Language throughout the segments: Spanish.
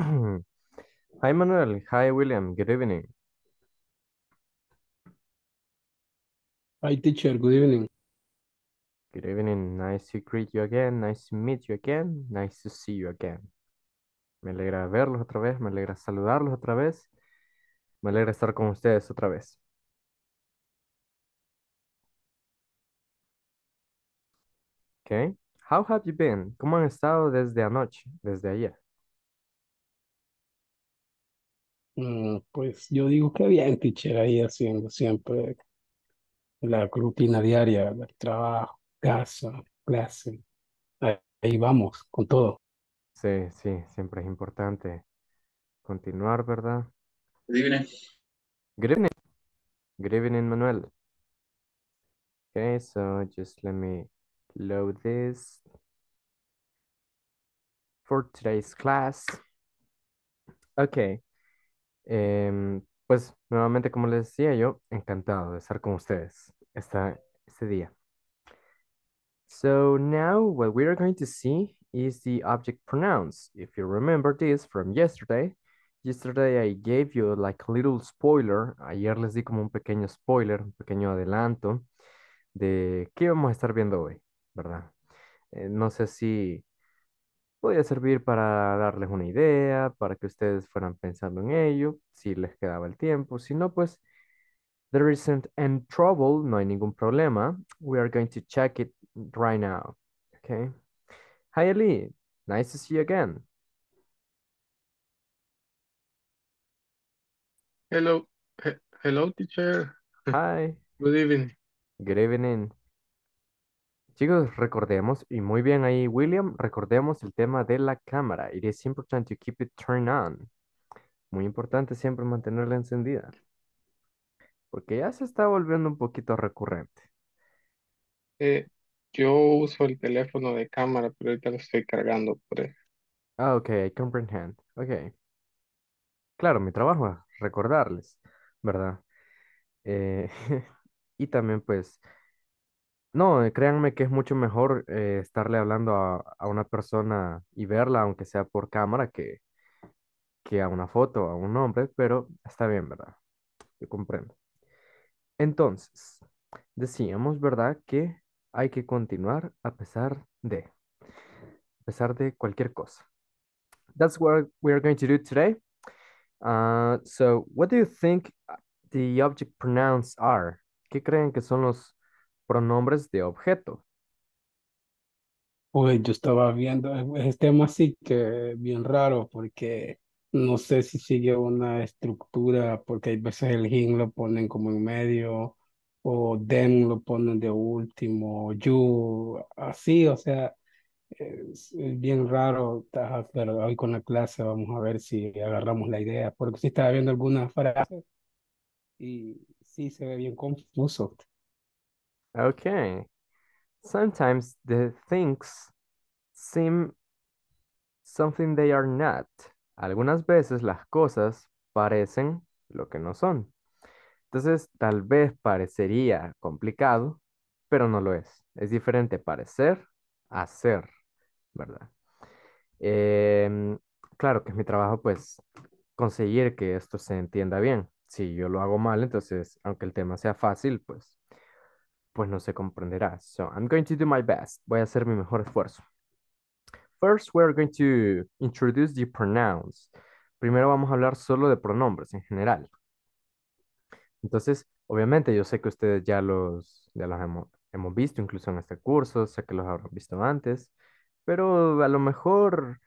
Hi Manuel, hi William, good evening. Hi, teacher. Good evening. Good evening, nice to greet you again, nice to meet you again, nice to see you again. Me alegra verlos otra vez, me alegra saludarlos otra vez, me alegra estar con ustedes otra vez. Okay, how have you been? ¿Cómo han estado desde anoche, desde ayer? Mm, pues yo digo que bien, teacher, ahí haciendo siempre la rutina diaria, el trabajo, casa, clase. Ahí, vamos, con todo. Sí, sí, siempre es importante continuar, ¿verdad? Good evening. Good evening. Good evening, Manuel. Okay, so just let me load this for today's class. Okay. Em, pues nuevamente, como les decía yo, encantado de estar con ustedes esta, este día. So now what we are going to see is the object pronouns. If you remember this from yesterday, yesterday I gave you like a little spoiler. Ayer les di como un pequeño spoiler, un pequeño adelanto de qué vamos a estar viendo hoy, ¿verdad? Eh, no sé si podía servir para darles una idea, para que ustedes fueran pensando en ello, si les quedaba el tiempo. Si no, pues, there isn't any trouble, no hay ningún problema. We are going to check it right now. Okay. Hi, Ali. Nice to see you again. Hello. hello, teacher. Hi. Good evening. Good evening. Chicos, recordemos, y muy bien ahí, William, recordemos el tema de la cámara. It is important to keep it turned on. Muy importante siempre mantenerla encendida. Porque ya se está volviendo un poquito recurrente. Eh, yo uso el teléfono de cámara, pero ahorita lo estoy cargando por Ah, ok, I comprehend. Ok. Claro, mi trabajo es recordarles, ¿verdad? Eh, y también, pues, no, eh, créanme que es mucho mejor eh, estarle hablando a, una persona y verla, aunque sea por cámara, que, que a una foto, a un hombre, pero está bien, ¿verdad? Yo comprendo. Entonces, decíamos, ¿verdad? Que hay que continuar a pesar de, a pesar de cualquier cosa. That's what we are going to do today. Ah, so, what do you think the object pronouns are? ¿Qué creen que son los pronombres de objeto. Uy, yo estaba viendo, este tema así que bien raro porque no sé si sigue una estructura porque hay veces el him lo ponen como en medio o den lo ponen de último, you, así, o sea, es, bien raro, pero hoy con la clase vamos a ver si agarramos la idea porque sí estaba viendo algunas frases y sí se ve bien confuso. Okay. Sometimes the things seem something they are not. Algunas veces las cosas parecen lo que no son. Entonces, tal vez parecería complicado, pero no lo es. Es diferente parecer a ser, ¿verdad? Em, claro que es mi trabajo, pues, conseguir que esto se entienda bien. Si yo lo hago mal, entonces, aunque el tema sea fácil, pues, pues no se comprenderá. So I'm going to do my best. Voy a hacer mi mejor esfuerzo. First, we're going to introduce the pronouns. Primero vamos a hablar solo de pronombres en general. Entonces, obviamente yo sé que ustedes ya los, ya los hemos, hemos visto, incluso en este curso, sé que los habrán visto antes, pero a lo mejor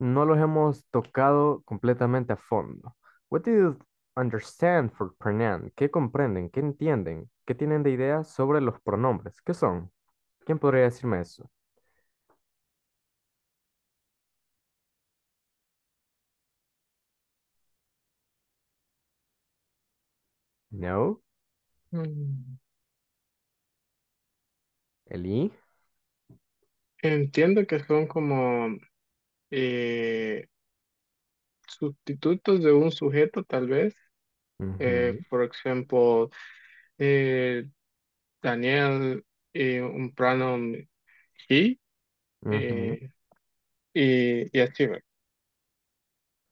no los hemos tocado completamente a fondo. What do you understand for pronoun. ¿Qué comprenden? ¿Qué entienden? ¿Qué tienen de idea sobre los pronombres? ¿Qué son? ¿Quién podría decirme eso? No. Mm. Eli. Entiendo que son como eh, sustitutos de un sujeto, tal vez. Eh, por ejemplo, eh, Daniel y eh, un pronombre he y, y así.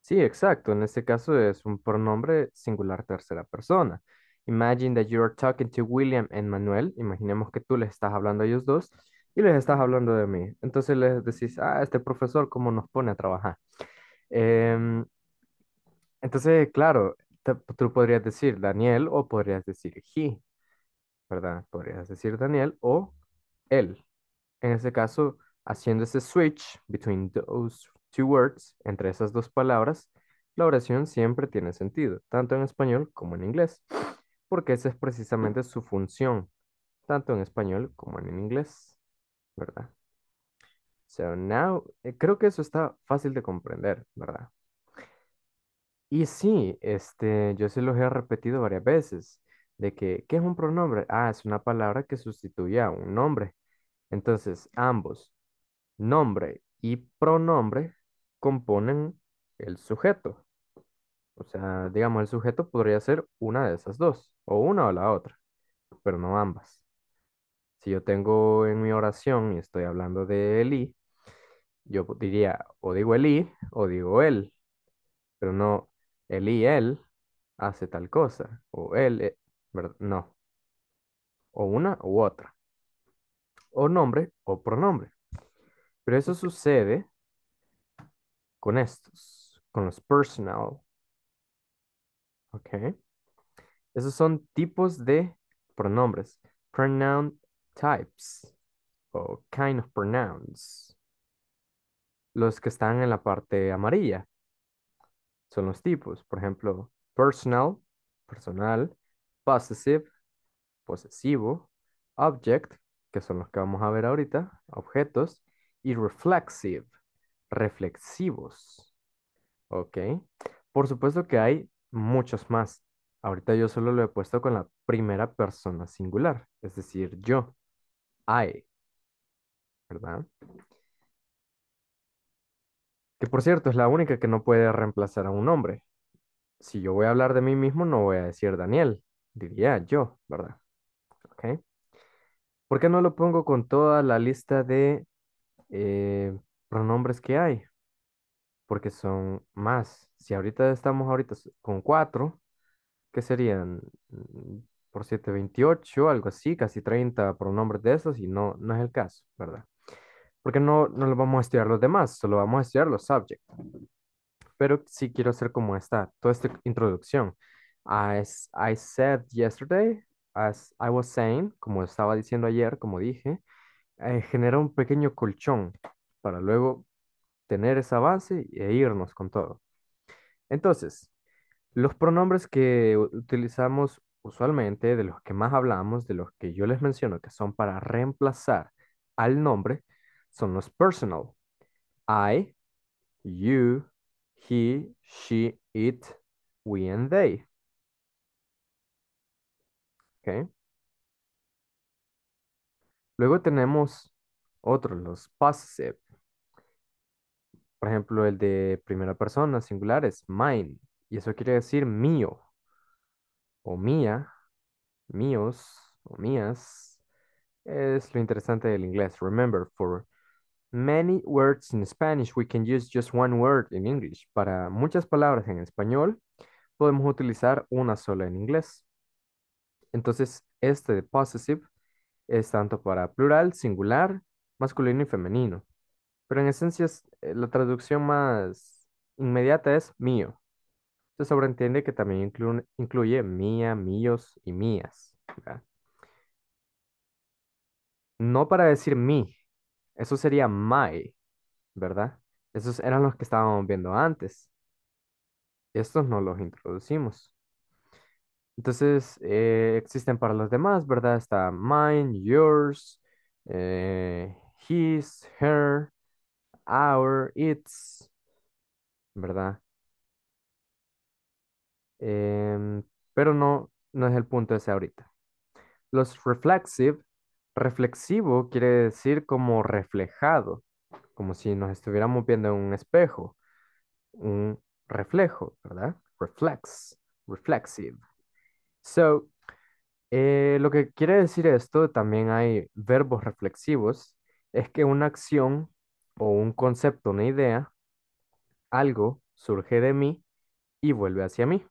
Sí, exacto. En este caso es un pronombre singular tercera persona. Imagine that you're talking to William and Manuel. Imaginemos que tú les estás hablando a ellos dos y les estás hablando de mí. Entonces les decís, ah, este profesor, ¿cómo nos pone a trabajar? Em, entonces, claro, tú podrías decir Daniel o podrías decir he, ¿verdad? Podrías decir Daniel o él. En ese caso, haciendo ese switch between those two words, entre esas dos palabras, la oración siempre tiene sentido, tanto en español como en inglés, porque esa es precisamente su función, tanto en español como en inglés, ¿verdad? So now, eh, creo que eso está fácil de comprender, ¿verdad? Y sí, este, yo se los he repetido varias veces, de que, ¿qué es un pronombre? Ah, es una palabra que sustituye a un nombre. Entonces, ambos, nombre y pronombre, componen el sujeto. O sea, digamos, el sujeto podría ser una de esas dos, o una o la otra, pero no ambas. Si yo tengo en mi oración y estoy hablando de I, yo diría o digo I, o digo él, pero no el y él hace tal cosa, o él, eh, ¿verdad? no, o una u otra, o nombre o pronombre. Pero eso sucede con estos, con los personal. ¿Ok? Esos son tipos de pronombres, pronoun types o kind of pronouns. Los que están en la parte amarilla, son los tipos. Por ejemplo, personal, personal, possessive, posesivo, object, que son los que vamos a ver ahorita, objetos, y reflexive, reflexivos. ¿Ok? Por supuesto que hay muchos más. Ahorita yo solo lo he puesto con la primera persona singular, es decir, yo, I, ¿verdad? Que por cierto, es la única que no puede reemplazar a un hombre. Si yo voy a hablar de mí mismo, no voy a decir Daniel, diría yo, ¿verdad? ¿Ok? ¿Por qué no lo pongo con toda la lista de eh, pronombres que hay? Porque son más. Si ahorita estamos ahorita con cuatro, ¿qué serían? Mm, por 728 28, algo así, casi 30 pronombres de esos, y no, no es el caso, ¿verdad? porque no, lo vamos a estudiar los demás, solo vamos a estudiar los subject. Pero sí quiero hacer como esta, toda esta introducción. As I said yesterday, as I was saying, como estaba diciendo ayer, como dije, eh, genera un pequeño colchón para luego tener esa base e irnos con todo. Entonces, los pronombres que utilizamos usualmente, de los que más hablamos, de los que yo les menciono, que son para reemplazar al nombre, son los personal. I, you, he, she, it, we and they. Okay. Luego tenemos otros, los passive. Por ejemplo, el de primera persona, singular, es mine. Y eso quiere decir mío, o mía, míos, o mías. Es lo interesante del inglés. Remember, for many words in Spanish, we can use just one word in English. Para muchas palabras en español, podemos utilizar una sola en inglés. Entonces, este de possessive es tanto para plural, singular, masculino y femenino. Pero en esencia, eh, la traducción más inmediata es mío. Se sobreentiende que también incluye mía, míos y mías. No para decir mí, eso sería my, ¿verdad? Esos eran los que estábamos viendo antes. Estos no los introducimos. Entonces, eh, existen para los demás, ¿verdad? Está mine, yours, eh, his, her, our, its, ¿verdad? Em, pero no, no es el punto ese ahorita. Los reflexive Reflexivo quiere decir como reflejado, como si nos estuviéramos viendo en un espejo, un reflejo, ¿verdad? Reflex, reflexive. So, eh, lo que quiere decir esto, también hay verbos reflexivos, es que una acción o un concepto, una idea, algo surge de mí y vuelve hacia mí.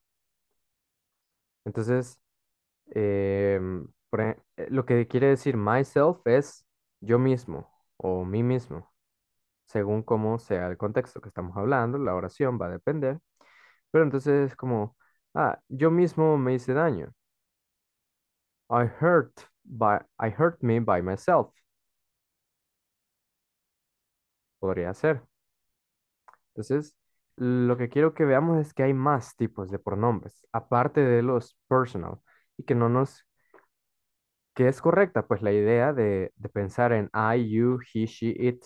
Entonces, eh, eh, lo que quiere decir myself es yo mismo o mí mismo, según como sea el contexto que estamos hablando, la oración va a depender. Pero entonces es como, ah, yo mismo me hice daño. I hurt by I hurt me by myself. Podría ser. Entonces, lo que quiero que veamos es que hay más tipos de pronombres, aparte de los personal, y que no nos ¿Qué es correcta, pues la idea de, pensar en I, you, he, she, it,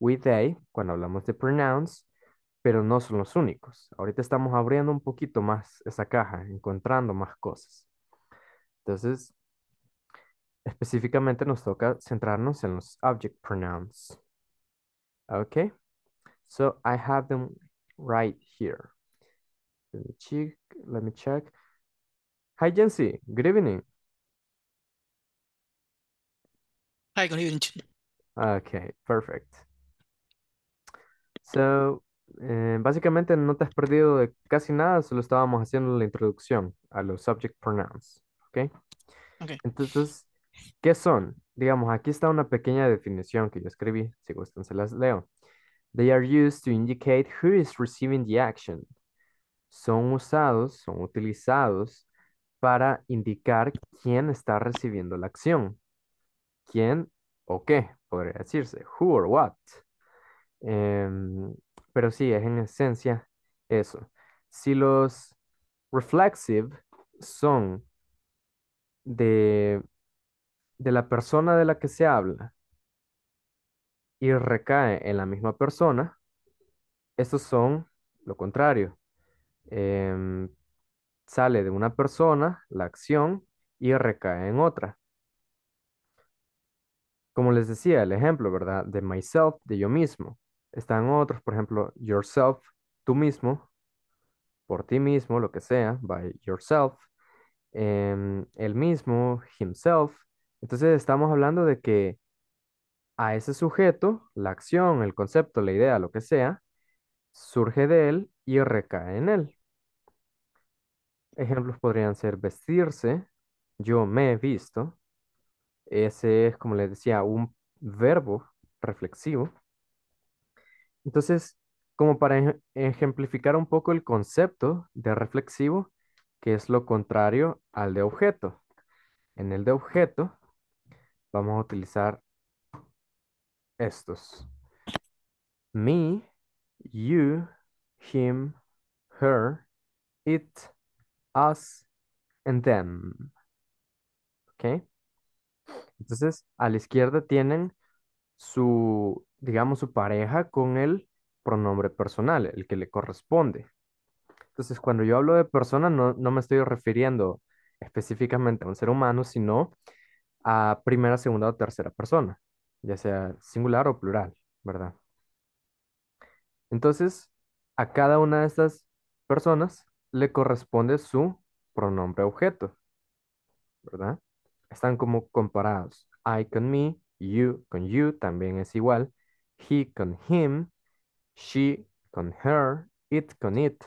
we, they, cuando hablamos de pronouns, pero no son los únicos. Ahorita estamos abriendo un poquito más esa caja, encontrando más cosas. Entonces, específicamente nos toca centrarnos en los object pronouns. Ok, so I have them right here. Let me check. Let me check. Hi, Jensi, Good evening. perfect. So, eh, básicamente no te has perdido de casi nada, solo estábamos haciendo la introducción a los subject pronouns. Ok. okay. Entonces, ¿qué son? Digamos, aquí está una pequeña definición que yo escribí, si gustan se las leo. They are used to indicate who is receiving the action. Son usados, son utilizados para indicar quién está recibiendo la acción quién o qué, podría decirse, who or what. Em, pero sí, es en esencia eso. Si los reflexive son de, la persona de la que se habla y recae en la misma persona, estos son lo contrario. Em, sale de una persona la acción y recae en otra como les decía, el ejemplo, ¿verdad? De myself, de yo mismo. Están otros, por ejemplo, yourself, tú mismo, por ti mismo, lo que sea, by yourself, em, el mismo, himself. Entonces estamos hablando de que a ese sujeto, la acción, el concepto, la idea, lo que sea, surge de él y recae en él. Ejemplos podrían ser vestirse, yo me he visto, ese es, como les decía, un verbo reflexivo. Entonces, como para ejemplificar un poco el concepto de reflexivo, que es lo contrario al de objeto. En el de objeto vamos a utilizar estos. Me, you, him, her, it, us, and them. okay entonces, a la izquierda tienen su, digamos, su pareja con el pronombre personal, el que le corresponde. Entonces, cuando yo hablo de persona, no, no me estoy refiriendo específicamente a un ser humano, sino a primera, segunda o tercera persona, ya sea singular o plural, ¿verdad? Entonces, a cada una de estas personas le corresponde su pronombre objeto, ¿verdad? están como comparados. I con me, you con you también es igual. He con him, she con her, it con it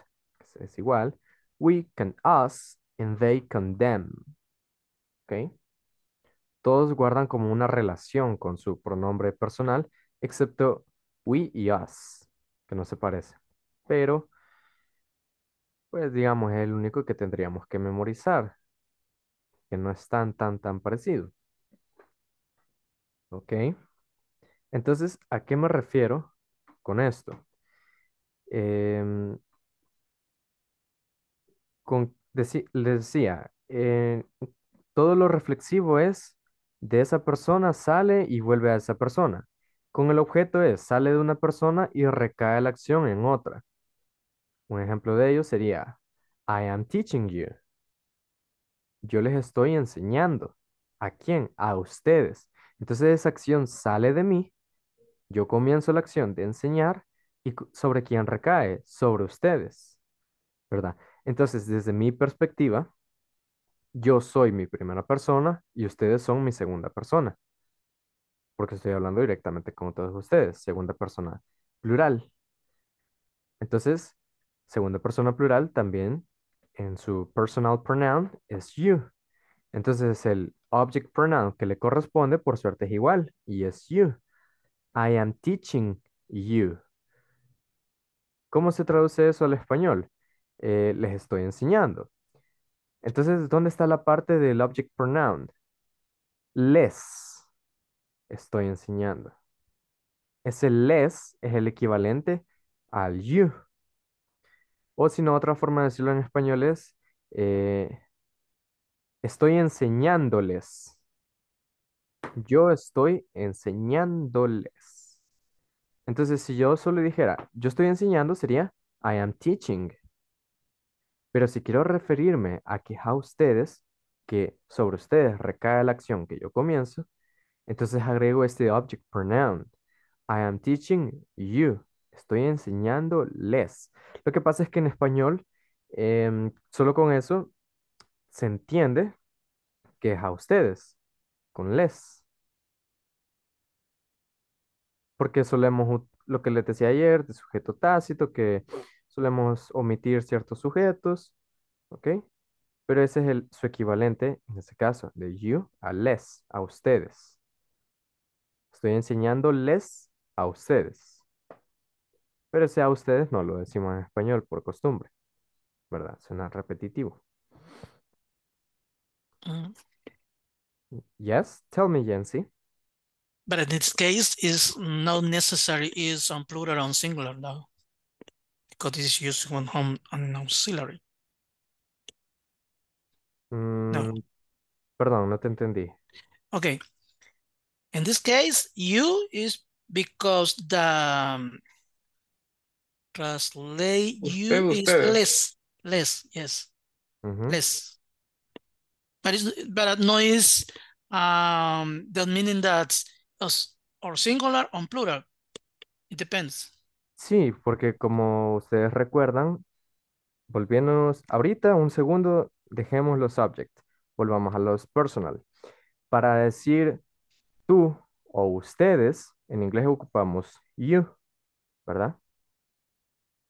es igual. We con us and they con them. Todos guardan como una relación con su pronombre personal, excepto we y us, que no se parece. Pero, pues digamos, es el único que tendríamos que memorizar que no están tan, tan parecidos. ¿Ok? Entonces, ¿a qué me refiero con esto? Em, con, les decía, eh, todo lo reflexivo es de esa persona sale y vuelve a esa persona. Con el objeto es, sale de una persona y recae la acción en otra. Un ejemplo de ello sería, I am teaching you yo les estoy enseñando. ¿A quién? A ustedes. Entonces esa acción sale de mí, yo comienzo la acción de enseñar y sobre quién recae, sobre ustedes, ¿verdad? Entonces, desde mi perspectiva, yo soy mi primera persona y ustedes son mi segunda persona, porque estoy hablando directamente con todos ustedes, segunda persona plural. Entonces, segunda persona plural también en su personal pronoun es you. Entonces el object pronoun que le corresponde por suerte es igual y es you. I am teaching you. ¿Cómo se traduce eso al español? Eh, les estoy enseñando. Entonces, ¿dónde está la parte del object pronoun? Les estoy enseñando. Ese les es el equivalente al you. O si no, otra forma de decirlo en español es, eh, estoy enseñándoles. Yo estoy enseñándoles. Entonces, si yo solo dijera, yo estoy enseñando, sería, I am teaching. Pero si quiero referirme a que a ustedes, que sobre ustedes recae la acción que yo comienzo, entonces agrego este object pronoun. I am teaching you estoy enseñando les. Lo que pasa es que en español, em, solo con eso, se entiende que es a ustedes, con les. Porque solemos, lo que les decía ayer, de sujeto tácito, que solemos omitir ciertos sujetos, ¿ok? Pero ese es el, su equivalente, en este caso, de you a les, a ustedes. Estoy enseñando les a ustedes. Pero sea ustedes, no lo decimos en español por costumbre, ¿verdad? Suena repetitivo. Yes, tell me, Jensi. But in this case, it's not necessary is on plural and singular though, because it's used when home auxiliary. no. Mm, perdón, no te entendí. Okay. In this case, you is because the um, Translate you is less. Less, yes. Less. But, no es um, that meaning that or singular or plural. It depends. Sí, porque como ustedes recuerdan, volviéndonos ahorita un segundo, dejemos los subject, volvamos a los personal. Para decir tú o ustedes, en inglés ocupamos you, ¿verdad?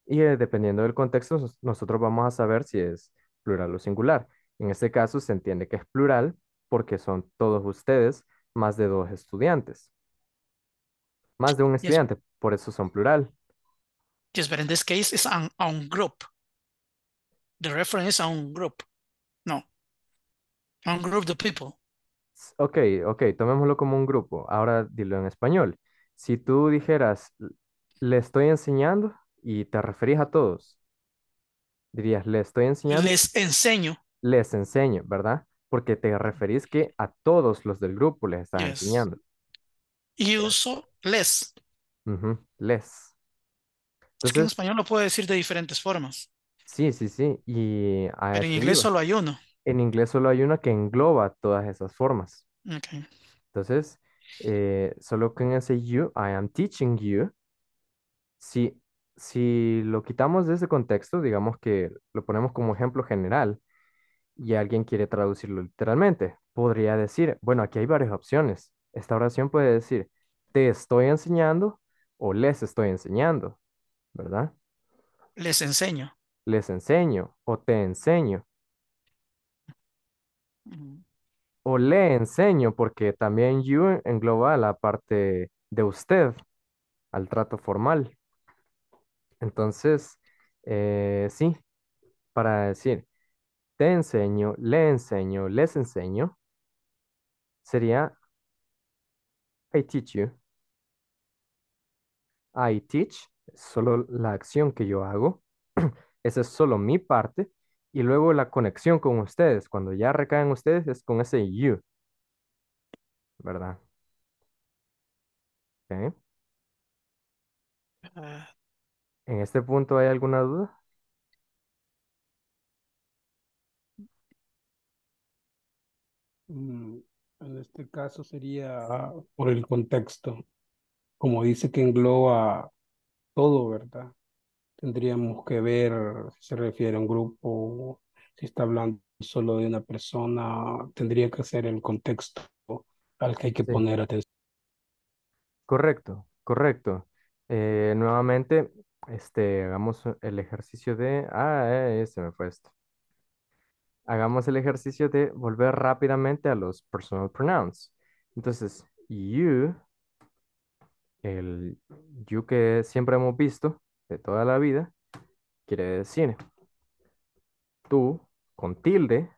y eh, dependiendo del contexto nosotros vamos a saber si es plural o singular. En este caso se entiende que es plural porque son todos ustedes más de dos estudiantes. Más de un estudiante, por eso son plural. Yes, but in this case it's a on group. The reference a un group. No. Un group de people. Ok, ok, tomémoslo como un grupo. Ahora dilo en español. Si tú dijeras, le estoy enseñando, y te referís a todos, dirías, les estoy enseñando. Les enseño. Les enseño, ¿verdad? Porque te referís que a todos los del grupo les estás enseñando. Y uso les. les. Entonces, es que en español lo puedo decir de diferentes formas. Sí, sí, sí. Y en inglés solo hay uno. En inglés solo hay uno que engloba todas esas formas. Entonces, eh, solo con ese you, I am teaching you, Sí si lo quitamos de ese contexto, digamos que lo ponemos como ejemplo general y alguien quiere traducirlo literalmente, podría decir, bueno, aquí hay varias opciones. Esta oración puede decir, te estoy enseñando o les estoy enseñando, ¿verdad? Les enseño. Les enseño o te enseño. Mm. O le enseño, porque también you engloba la parte de usted al trato formal. Entonces, eh, sí, para decir, te enseño, le enseño, les enseño, sería I teach you. I teach, solo la acción que yo hago. Esa es solo mi parte. Y luego la conexión con ustedes, cuando ya recaen ustedes, es con ese you. ¿Verdad? Okay. Ah, ¿En este punto hay alguna duda? Mm, en este caso sería ah, por el contexto. Como dice que engloba todo, ¿verdad? Tendríamos que ver si se refiere a un grupo, si está hablando solo de una persona, tendría que ser el contexto al que hay que poner atención. Correcto, correcto. Eh, nuevamente, este, hagamos el ejercicio de... Ah, eh, me fue esto. Hagamos el ejercicio de volver rápidamente a los personal pronouns. Entonces, you, el you que siempre hemos visto de toda la vida, quiere decir tú con tilde,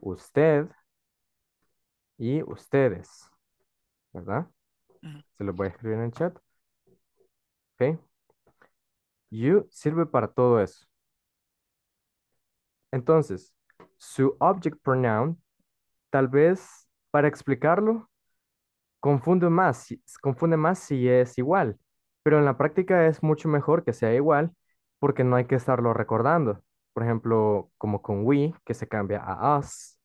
usted y ustedes, ¿verdad? Se lo voy a escribir en el chat. ¿Ok? You sirve para todo eso. Entonces, su object pronoun, tal vez para explicarlo, confunde más, confunde más si es igual, pero en la práctica es mucho mejor que sea igual porque no hay que estarlo recordando. Por ejemplo, como con we, que se cambia a us.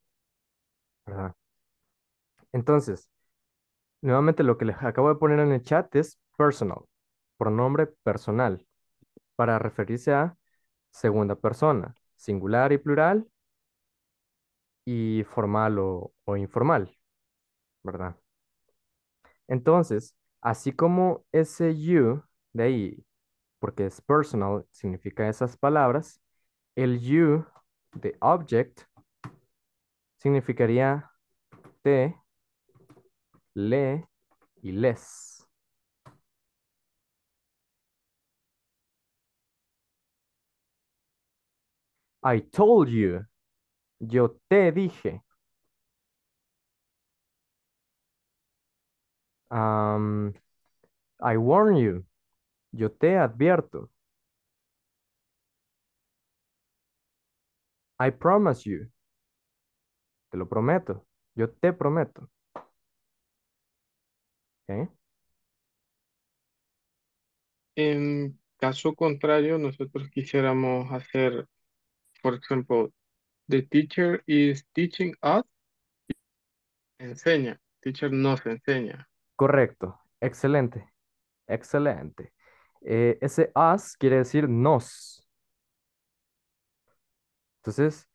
Entonces, nuevamente lo que les acabo de poner en el chat es personal, pronombre personal para referirse a segunda persona, singular y plural, y formal o, informal, ¿verdad? Entonces, así como ese you de ahí, porque es personal, significa esas palabras, el you de object significaría te, le y les. I told you. Yo te dije. Um, I warn you. Yo te advierto. I promise you. Te lo prometo. Yo te prometo. En caso contrario, nosotros quisiéramos hacer por ejemplo... the teacher is teaching us. Enseña. Teacher nos enseña. Correcto. Excelente. Excelente. Eh, ese us quiere decir nos. Entonces,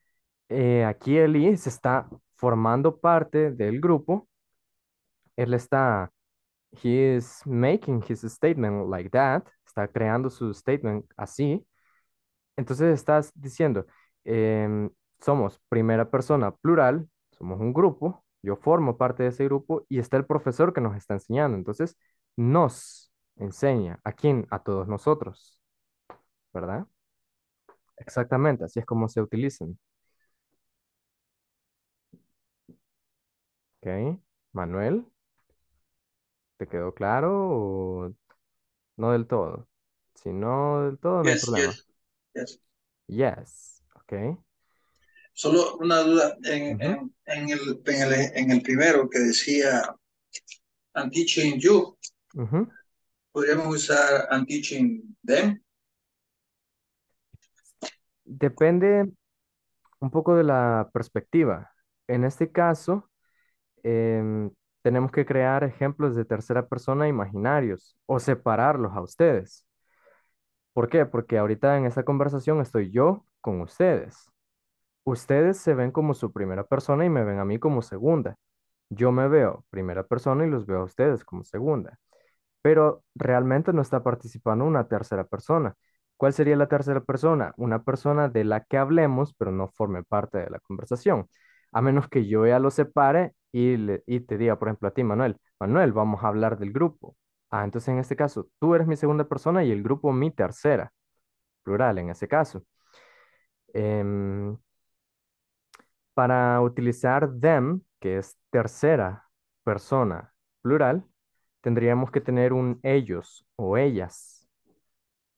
eh, aquí Eli se está formando parte del grupo. Él está, he is making his statement like that. Está creando su statement así. Entonces estás diciendo, Em, somos primera persona plural, somos un grupo, yo formo parte de ese grupo y está el profesor que nos está enseñando. Entonces, nos enseña. ¿A quién? A todos nosotros. ¿Verdad? Exactamente, así es como se utilizan. Ok, Manuel, ¿te quedó claro o no del todo? Si no del todo, no hay problema. yes. Ok. Solo una duda. En, el, primero que decía I'm teaching you, podríamos usar I'm teaching them. Depende un poco de la perspectiva. En este caso, em, tenemos que crear ejemplos de tercera persona imaginarios o separarlos a ustedes. ¿Por qué? Porque ahorita en esta conversación estoy yo con ustedes. Ustedes se ven como su primera persona y me ven a mí como segunda. Yo me veo primera persona y los veo a ustedes como segunda. Pero realmente no está participando una tercera persona. ¿Cuál sería la tercera persona? Una persona de la que hablemos, pero no forme parte de la conversación. A menos que yo ya lo separe y, y te diga, por ejemplo, a ti, Manuel, Manuel, vamos a hablar del grupo. Ah, entonces en este caso, tú eres mi segunda persona y el grupo mi tercera. Plural en ese caso. Em, para utilizar them, que es tercera persona plural, tendríamos que tener un ellos o ellas.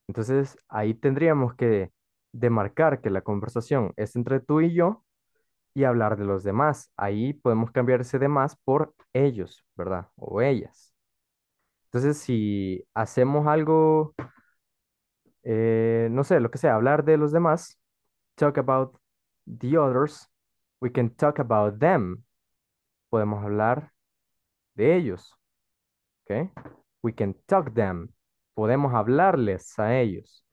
Entonces ahí tendríamos que demarcar que la conversación es entre tú y yo y hablar de los demás. Ahí podemos cambiar ese demás por ellos, ¿verdad? O ellas. Entonces si hacemos algo, eh, no sé, lo que sea, hablar de los demás, talk about the others, we can talk about them. Podemos hablar de ellos. We can talk them. Podemos hablarles a ellos.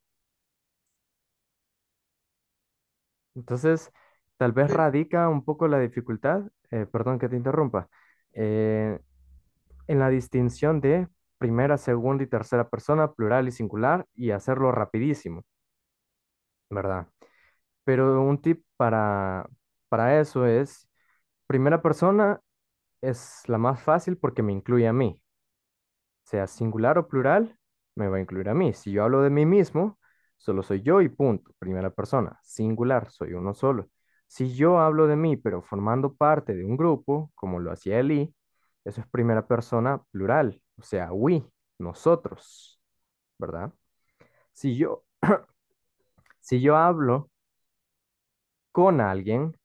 Entonces, tal vez radica un poco la dificultad, eh, perdón que te interrumpa, eh, en la distinción de primera, segunda y tercera persona, plural y singular, y hacerlo rapidísimo. ¿Verdad? Pero un tip para, eso es, primera persona es la más fácil porque me incluye a mí. Sea singular o plural, me va a incluir a mí. Si yo hablo de mí mismo, solo soy yo y punto. Primera persona, singular, soy uno solo. Si yo hablo de mí, pero formando parte de un grupo, como lo hacía Eli, eso es primera persona plural, o sea, we, nosotros, ¿verdad? Si yo, si yo hablo con alguien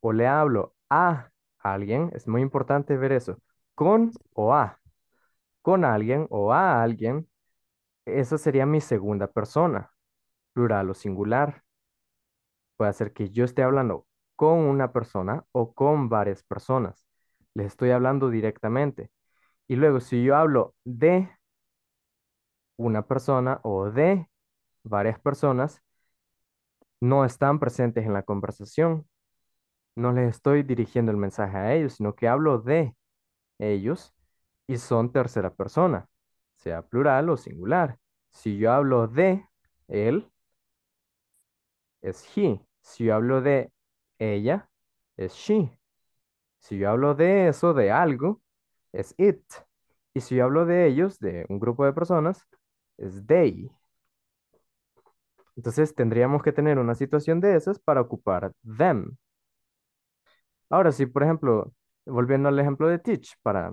o le hablo a alguien, es muy importante ver eso, con o a, con alguien o a alguien, esa sería mi segunda persona, plural o singular. Puede ser que yo esté hablando con una persona o con varias personas. Les estoy hablando directamente. Y luego, si yo hablo de una persona o de varias personas, no están presentes en la conversación. No les estoy dirigiendo el mensaje a ellos, sino que hablo de ellos y son tercera persona, sea plural o singular. Si yo hablo de él, es he. Si yo hablo de ella, es she. Si yo hablo de eso, de algo, es it. Y si yo hablo de ellos, de un grupo de personas, es they. Entonces tendríamos que tener una situación de esas para ocupar them. Ahora, si por ejemplo, volviendo al ejemplo de teach, para,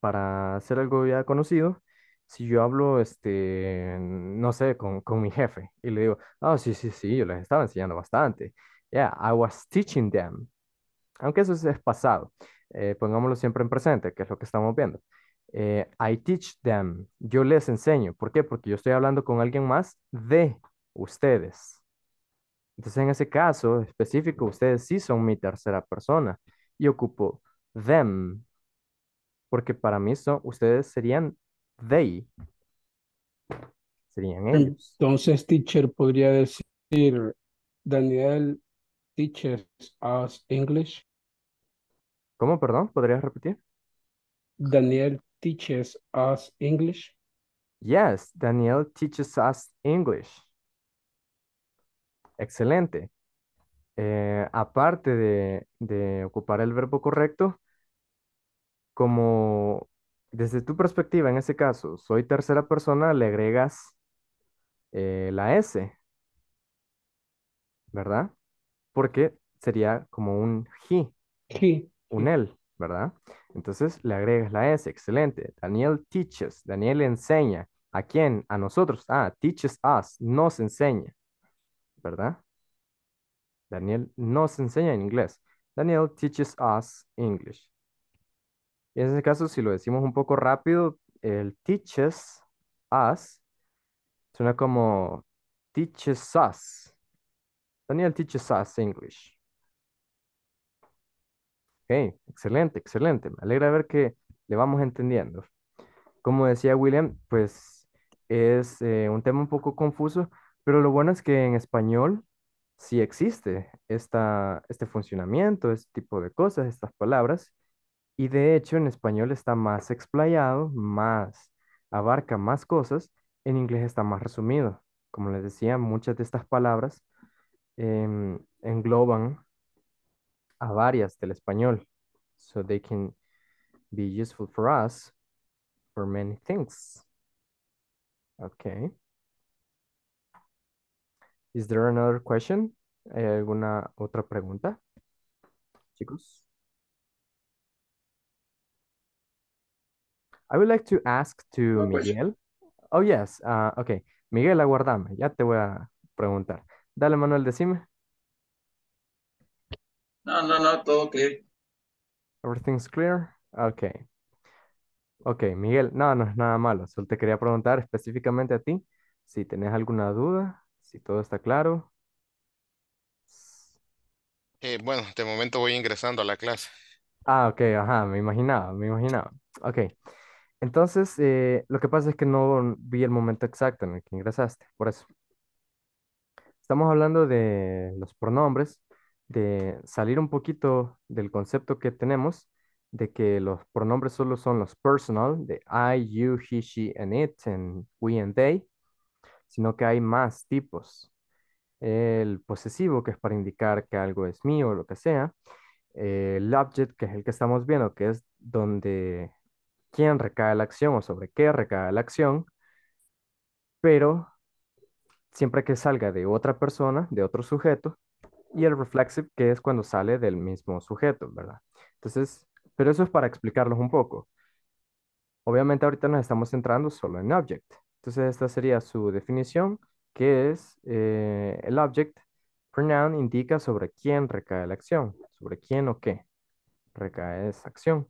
para hacer algo ya conocido, si yo hablo, este, no sé, con, mi jefe y le digo, oh, sí, sí, sí, yo les estaba enseñando bastante. Yeah, I was teaching them. Aunque eso es, pasado, eh, pongámoslo siempre en presente, que es lo que estamos viendo. Eh, I teach them. Yo les enseño. ¿Por qué? Porque yo estoy hablando con alguien más de ustedes. Entonces, en ese caso específico, ustedes sí son mi tercera persona y ocupo them, porque para mí son, ustedes serían they, serían ellos. Entonces, teacher, podría decir, Daniel teaches us English. ¿Cómo, perdón? ¿Podrías repetir? Daniel teaches us English. Yes, Daniel teaches us English excelente. Eh, aparte de, ocupar el verbo correcto, como desde tu perspectiva, en ese caso, soy tercera persona, le agregas eh, la S, ¿verdad? Porque sería como un he, un él, ¿verdad? Entonces le agregas la S, excelente. Daniel teaches, Daniel enseña. ¿A quién? A nosotros. Ah, teaches us, nos enseña. ¿verdad? Daniel nos enseña en inglés. Daniel teaches us English. en ese caso, si lo decimos un poco rápido, el teaches us suena como teaches us. Daniel teaches us English. Ok, excelente, excelente. Me alegra ver que le vamos entendiendo. Como decía William, pues es eh, un tema un poco confuso pero lo bueno es que en español sí existe este funcionamiento, este tipo de cosas, estas palabras. Y de hecho en español está más explayado, más abarca más cosas, en inglés está más resumido. Como les decía, muchas de estas palabras em, engloban a varias del español. So they can be useful for us for many things. Okay. Is there another question? ¿Hay alguna otra pregunta? Chicos. I would like to ask to Miguel. Oh, yes. Uh, ok. Miguel, aguardame. Ya te voy a preguntar. Dale, Manuel, decime. No, no, no. Todo clear. Everything's clear. Ok. Ok, Miguel. No, no es nada malo. Solo te quería preguntar específicamente a ti si tenés alguna duda si todo está claro. Eh, bueno, de momento voy ingresando a la clase. Ah, ok, ajá, me imaginaba, me imaginaba. Ok, entonces eh, lo que pasa es que no vi el momento exacto en el que ingresaste, por eso. Estamos hablando de los pronombres, de salir un poquito del concepto que tenemos de que los pronombres solo son los personal, de I, you, he, she, and it, and we, and they, sino que hay más tipos. El posesivo, que es para indicar que algo es mío o lo que sea. El object, que es el que estamos viendo, que es donde quién recae la acción o sobre qué recae la acción. Pero siempre que salga de otra persona, de otro sujeto, y el reflexive, que es cuando sale del mismo sujeto, ¿verdad? Entonces, pero eso es para explicarlos un poco. Obviamente ahorita nos estamos centrando solo en object, entonces esta sería su definición, que es eh, el object pronoun indica sobre quién recae la acción, sobre quién o qué recae esa acción.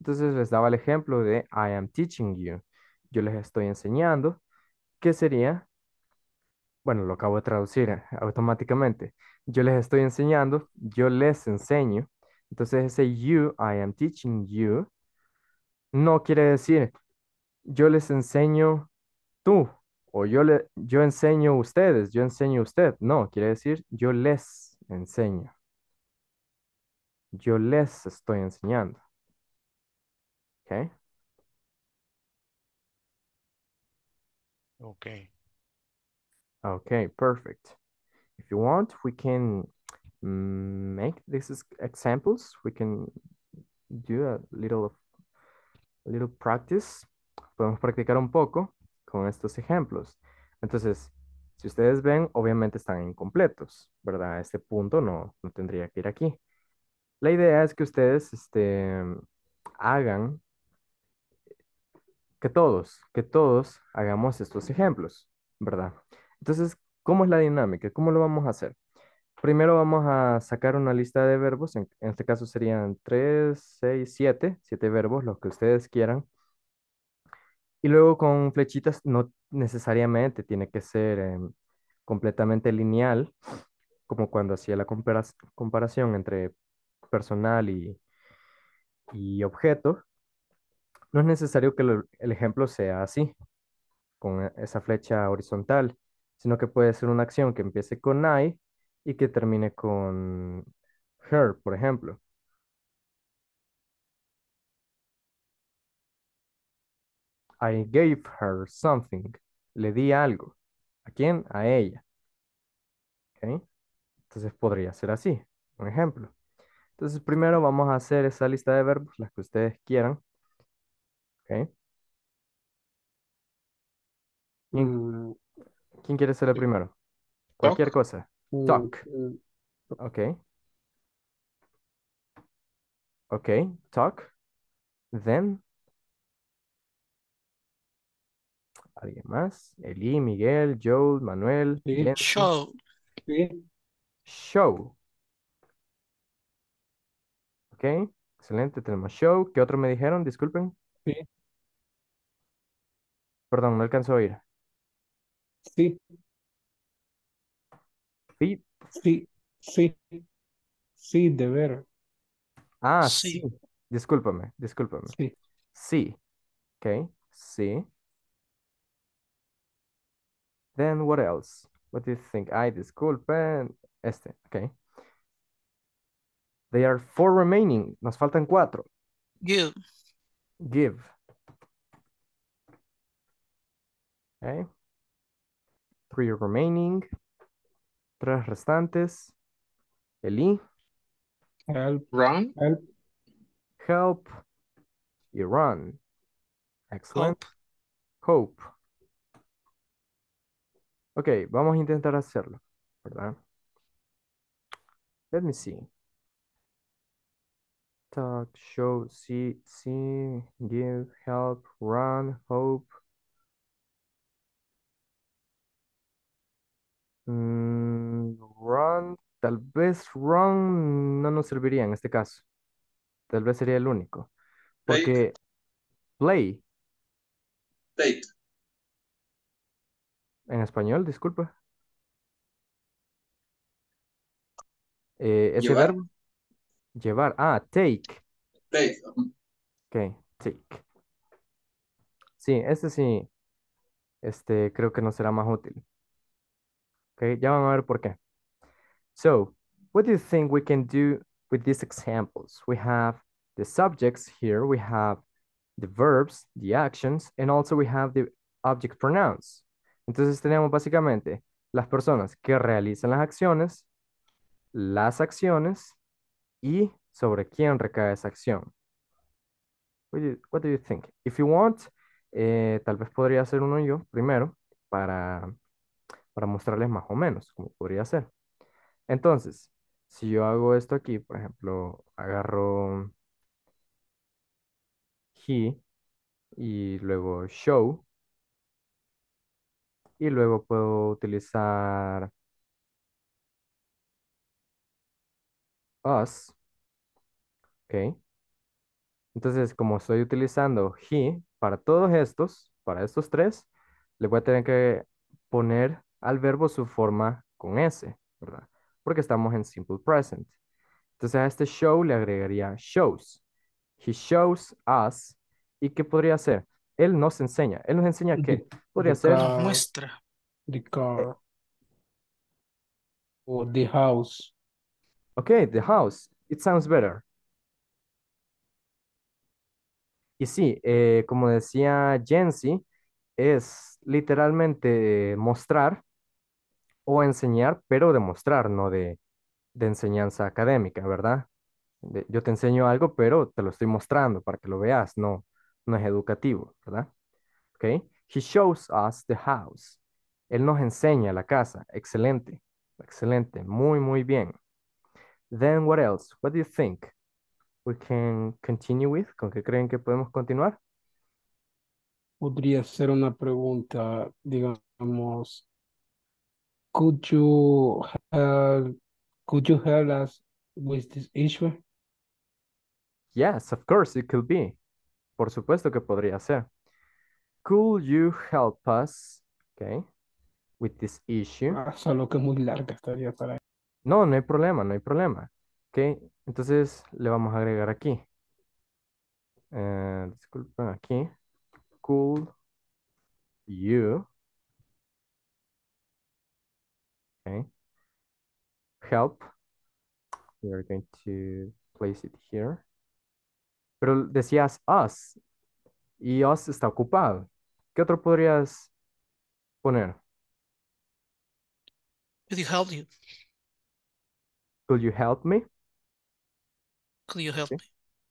Entonces les daba el ejemplo de I am teaching you. Yo les estoy enseñando, que sería, bueno, lo acabo de traducir eh, automáticamente. Yo les estoy enseñando, yo les enseño. Entonces ese you, I am teaching you, no quiere decir yo les enseño tú o yo, le, yo enseño a ustedes, yo enseño a usted. No, quiere decir yo les enseño. Yo les estoy enseñando. ¿Ok? Ok. Okay, perfect. If you want, we can mm, make these examples. We can do a little, little practice. Podemos practicar un poco con estos ejemplos. Entonces, si ustedes ven, obviamente están incompletos, ¿verdad? Este punto no, tendría que ir aquí. La idea es que ustedes este, hagan, que todos, que todos hagamos estos ejemplos, ¿verdad? Entonces, ¿cómo es la dinámica? ¿Cómo lo vamos a hacer? Primero vamos a sacar una lista de verbos, en, este caso serían 3, 6, 7, 7 verbos, los que ustedes quieran y luego con flechitas no necesariamente tiene que ser em, completamente lineal, como cuando hacía la comparación entre personal y, objeto. No es necesario que el ejemplo sea así, con e, esa flecha horizontal, sino que puede ser una acción que empiece con I y que termine con her, por ejemplo. I gave her something. Le di algo. ¿A quién? A ella. ¿Okay? Entonces podría ser así. Un ejemplo. Entonces primero vamos a hacer esa lista de verbos, las que ustedes quieran. ¿Okay? ¿Quién, quiere ser el primero? Cualquier cosa. Mm, talk. Mm. Ok. Ok, talk. Then. ¿Alguien más? Eli, Miguel, Joe, Manuel. Show. Show. Ok, excelente. Tenemos show. ¿Qué otro me dijeron? Disculpen. Sí. Perdón, no alcanzó a oír. Sí. Sí. Sí, sí. de ver. Ah, sí. sí. Discúlpame, discúlpame. Sí. Sí. Ok, sí. Then what else? What do you think? I disculpen. Este, okay. There are four remaining. Nos faltan cuatro. Give. Give. Okay. Three remaining. Tres restantes. Eli. Help. Run. Help. Help. Iran. Excellent. Hope. Hope. Ok, vamos a intentar hacerlo, ¿verdad? Let me see. Talk, show, see, see, give, help, run, hope. Mm, run, tal vez run no nos serviría en este caso. Tal vez sería el único. Porque play. Play. En español, disculpa. Eh, llevar. Llevar. Ah, take. Take. Ok, take. Sí, este sí. Este creo que no será más útil. Ok, ya van a ver por qué. So, what do you think we can do with these examples? We have the subjects here, we have the verbs, the actions, and also we have the object pronouns. Entonces tenemos básicamente las personas que realizan las acciones, las acciones y sobre quién recae esa acción. What do you, think? If you want, eh, tal vez podría hacer uno yo primero para, para mostrarles más o menos cómo podría ser. Entonces, si yo hago esto aquí, por ejemplo, agarro he y luego show, y luego puedo utilizar us. Ok. Entonces, como estoy utilizando he para todos estos, para estos tres, le voy a tener que poner al verbo su forma con s, ¿verdad? Porque estamos en simple present. Entonces a este show le agregaría shows. He shows us. ¿Y qué podría hacer? Él nos enseña. Él nos enseña qué. Podría ser. muestra. The car. O the house. Ok, the house. It sounds better. Y sí, eh, como decía Jensi, es literalmente mostrar o enseñar, pero demostrar, no de, enseñanza académica, ¿verdad? yo te enseño algo, pero te lo estoy mostrando para que lo veas, no, no es educativo, ¿verdad? Okay. He shows us the house. Él nos enseña la casa. Excelente. Excelente. Muy, muy bien. Then what else? What do you think we can continue with? ¿Con qué creen que podemos continuar? Podría ser una pregunta, digamos, could you could you help us with this issue? Yes, of course, it could be. Por supuesto que podría ser. Could you help us, okay, with this issue? Ah, solo que muy larga estaría para No, no hay problema, no hay problema. Ok, entonces le vamos a agregar aquí. Eh, disculpen, aquí. Could you okay, help? We are going to place it here pero decías us y us está ocupado. ¿Qué otro podrías poner? Could you help me?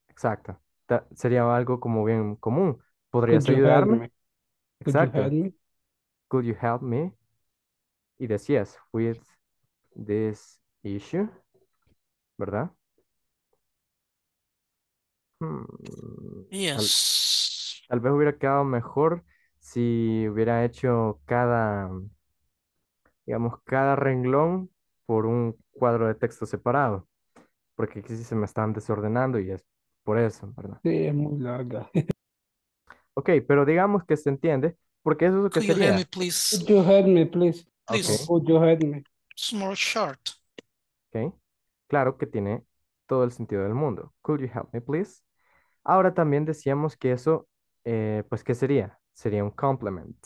Exacto. sería algo como bien común. ¿Podrías ayudarme? Exacto. Could you help me? Y decías, with this issue, ¿verdad? Mm, tal, vez hubiera quedado mejor si hubiera hecho cada, digamos, cada renglón por un cuadro de texto separado, porque aquí sí se me están desordenando y es por eso, ¿verdad? Sí, es muy larga. ok, pero digamos que se entiende, porque eso es lo que Could sería. please? Could you help me, please? please. help short. Ok, claro que tiene todo el sentido del mundo. Could you help me, please? Ahora también decíamos que eso, eh, pues, ¿qué sería? Sería un complement.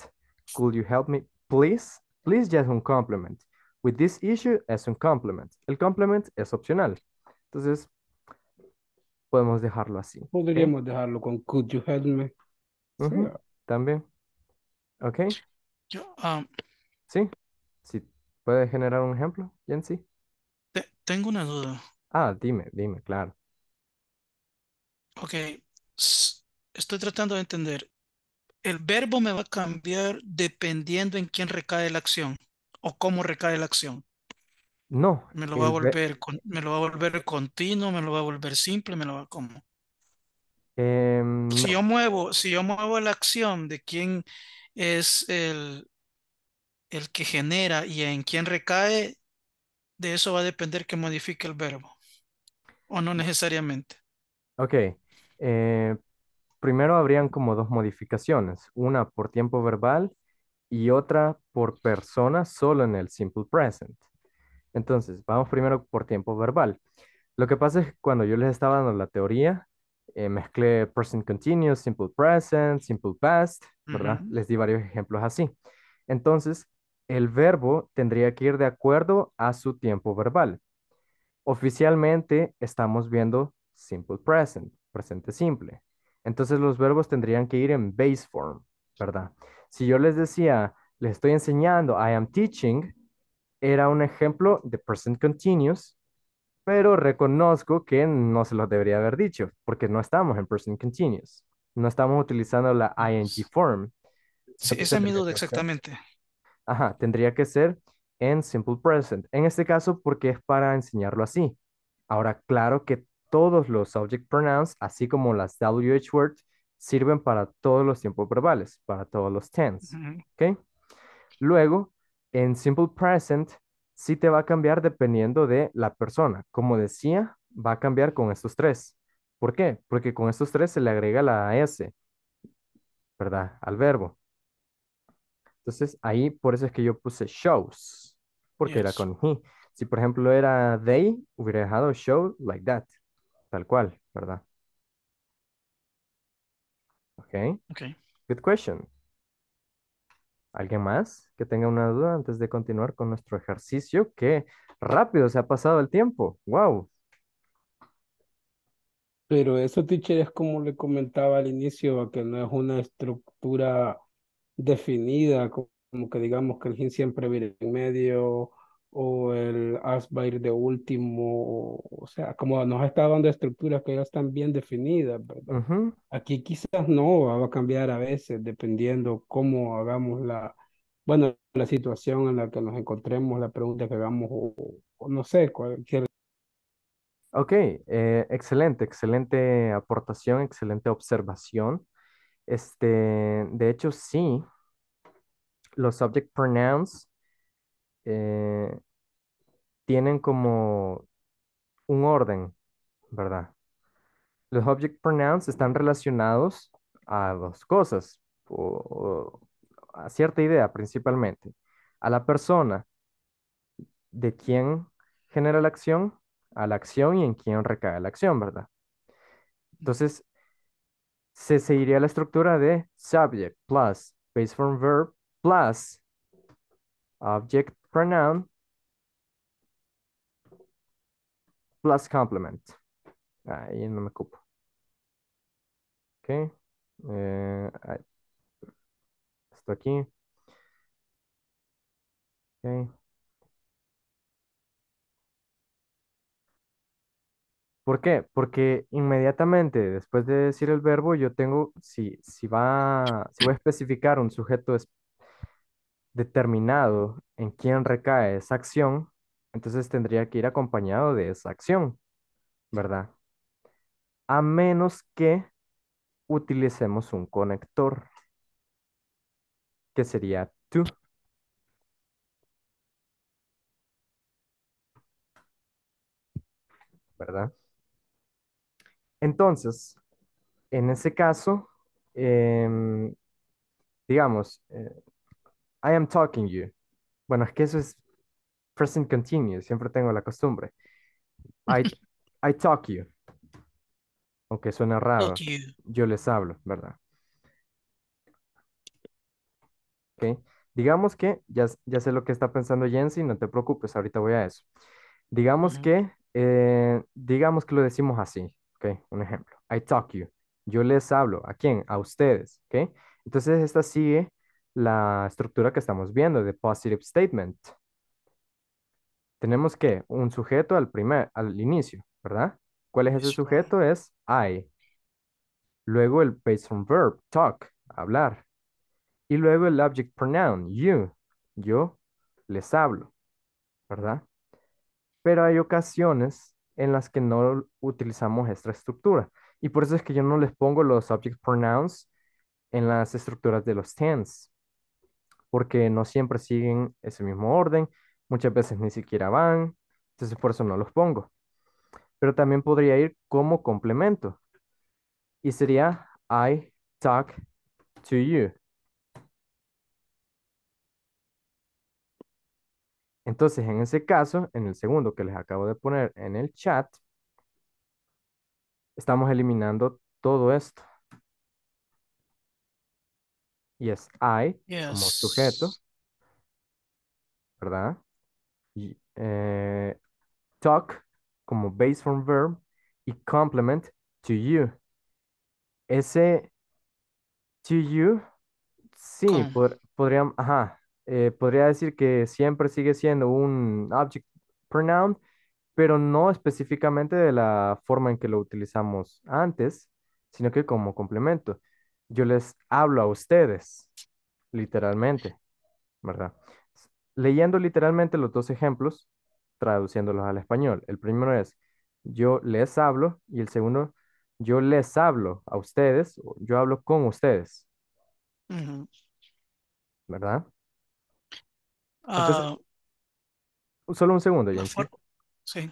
Could you help me, please? Please just es un complement. With this issue es un complement. El complement es opcional. Entonces, podemos dejarlo así. Podríamos dejarlo con could you help me. También. ¿Ok? Um, sí. ¿Sí? ¿Puede generar un ejemplo, Jensi? tengo una duda. Ah, dime, dime, claro. Ok, estoy tratando de entender. El verbo me va a cambiar dependiendo en quién recae la acción o cómo recae la acción. No, Me lo va a volver, me lo va a volver continuo, me lo va a volver simple, me lo va a como. Em, si yo muevo, si yo muevo la acción de quién es el, el que genera y en quién recae, de eso va a depender que modifique el verbo o no mm. necesariamente. ok. Eh, primero habrían como dos modificaciones, una por tiempo verbal y otra por persona solo en el simple present. Entonces, vamos primero por tiempo verbal. Lo que pasa es que cuando yo les estaba dando la teoría, eh, mezclé present continuous, simple present, simple past, ¿verdad? Les di varios ejemplos así. Entonces, el verbo tendría que ir de acuerdo a su tiempo verbal. Oficialmente estamos viendo simple present, presente simple. Entonces los verbos tendrían que ir en base form, ¿verdad? Si yo les decía, les estoy enseñando, I am teaching, era un ejemplo de present continuous, pero reconozco que no se los debería haber dicho, porque no estamos en present continuous. No estamos utilizando la ing form. Sí, ese mi duda exactamente. Ajá, tendría que ser en simple present. En este caso, porque es para enseñarlo así. Ahora, claro que todos los subject pronouns, así como las WH words, sirven para todos los tiempos verbales, para todos los tense. Luego, en simple present, sí te va a cambiar dependiendo de la persona. Como decía, va a cambiar con estos tres. ¿Por qué? Porque con estos tres se le agrega la S, ¿verdad? Al verbo. Entonces, ahí por eso es que yo puse shows, porque era con he. Si, por ejemplo, era they, hubiera dejado show like that tal cual, ¿verdad? Ok. Good question. ¿Alguien más que tenga una duda antes de continuar con nuestro ejercicio? ¡Qué rápido se ha pasado el tiempo! ¡Wow! Pero eso, teacher, es como le comentaba al inicio, que no es una estructura definida, como que digamos que el gen siempre viene en medio, o el ir de último, o, sea, como nos ha estado dando estructuras que ya están bien definidas, Aquí quizás no, va a cambiar a veces dependiendo cómo hagamos la, bueno, la situación en la que nos encontremos, la pregunta que hagamos, o, no sé, cualquier. Ok, eh, excelente, excelente aportación, excelente observación. Este, de hecho, sí, los subject pronouns eh, tienen como un orden, ¿verdad? Los object pronouns están relacionados a dos cosas, a cierta idea principalmente, a la persona de quien genera la acción, a la acción y en quien recae la acción, ¿verdad? Entonces, se seguiría la estructura de subject plus base form verb plus object pronoun plus complement. Ahí no me ocupo. Ok. Eh, esto aquí. Ok. ¿Por qué? Porque inmediatamente después de decir el verbo, yo tengo, si, si, va, voy a especificar un sujeto determinado en quién recae esa acción, entonces tendría que ir acompañado de esa acción, ¿verdad? A menos que utilicemos un conector, que sería tú, ¿Verdad? Entonces, en ese caso, em, digamos, eh, I am talking you. Bueno, es que eso es present continuous, siempre tengo la costumbre. I, I talk you. Aunque suena raro. Yo les hablo, ¿verdad? Ok. Digamos que, ya, sé lo que está pensando Jensi, no te preocupes, ahorita voy a eso. Digamos que, eh, digamos que lo decimos así, ¿ok? Un ejemplo. I talk you. Yo les hablo. ¿A quién? A ustedes, ¿ok? Entonces esta sigue la estructura que estamos viendo de positive statement. Tenemos que un sujeto al primer, al inicio, ¿verdad? ¿Cuál es ese sujeto? Es I. Luego el based on verb, talk, hablar. Y luego el object pronoun, you. Yo les hablo, ¿verdad? Pero hay ocasiones en las que no utilizamos esta estructura. Y por eso es que yo no les pongo los object pronouns en las estructuras de los tense porque no siempre siguen ese mismo orden, muchas veces ni siquiera van, entonces por eso no los pongo. Pero también podría ir como complemento y sería I talk to you. Entonces, en ese caso, en el segundo que les acabo de poner en el chat, estamos eliminando todo esto. Yes, I como sujeto, ¿verdad? Y, eh, talk como base form verb y complement to you. Ese to you, sí, podría, eh, podría decir que siempre sigue siendo un object pronoun, pero no específicamente de la forma en que lo utilizamos antes, sino que como complemento yo les hablo a ustedes, literalmente, ¿verdad? Leyendo literalmente los dos ejemplos, traduciéndolos al español. El primero es, yo les hablo, y el segundo, yo les hablo a ustedes, yo hablo con ustedes. ¿Verdad? Ah. solo un segundo, James. Sí